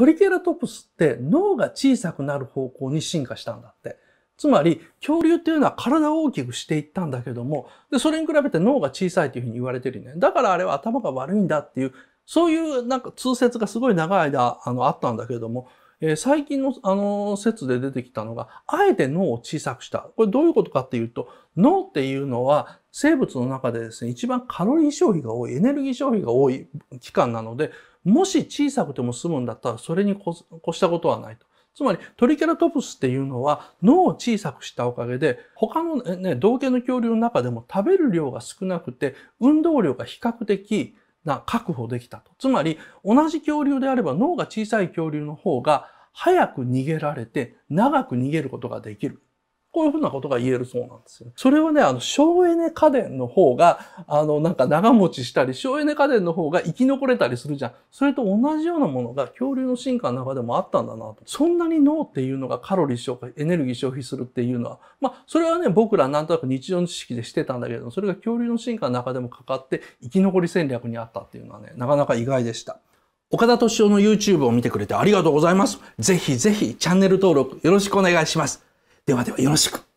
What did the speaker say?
トリケラトプスって脳が小さくなる方向に進化したんだって。つまり、恐竜っていうのは体を大きくしていったんだけども、で、それに比べて脳が小さいというふうに言われてるね。だからあれは頭が悪いんだっていう、そういうなんか通説がすごい長い間、あの、あったんだけども、えー、最近の、あの説で出てきたのが、あえて脳を小さくした。これどういうことかっていうと、脳っていうのは生物の中でですね、一番カロリー消費が多い、エネルギー消費が多い期間なので、もし小さくても済むんだったら、それに越したことはないと。つまりトリケラトプスっていうのは脳を小さくしたおかげで他のね、同系の恐竜の中でも食べる量が少なくて運動量が比較的が確保できたと。つまり、同じ恐竜であれば脳が小さい恐竜の方が早く逃げられて長く逃げることができる。こういうふうなことが言えるそうなんですよ。それはね、あの、省エネ家電の方が、あの、なんか長持ちしたり、省エネ家電の方が生き残れたりするじゃん。それと同じようなものが恐竜の進化の中でもあったんだなと。そんなに脳っていうのがカロリー消費、エネルギー消費するっていうのは、まあ、それはね、僕らなんとなく日常の知識でしてたんだけども、それが恐竜の進化の中でもかかって生き残り戦略にあったっていうのはね、なかなか意外でした。岡田敏夫の YouTube を見てくれてありがとうございます。ぜひぜひチャンネル登録よろしくお願いします。ではではよろしく。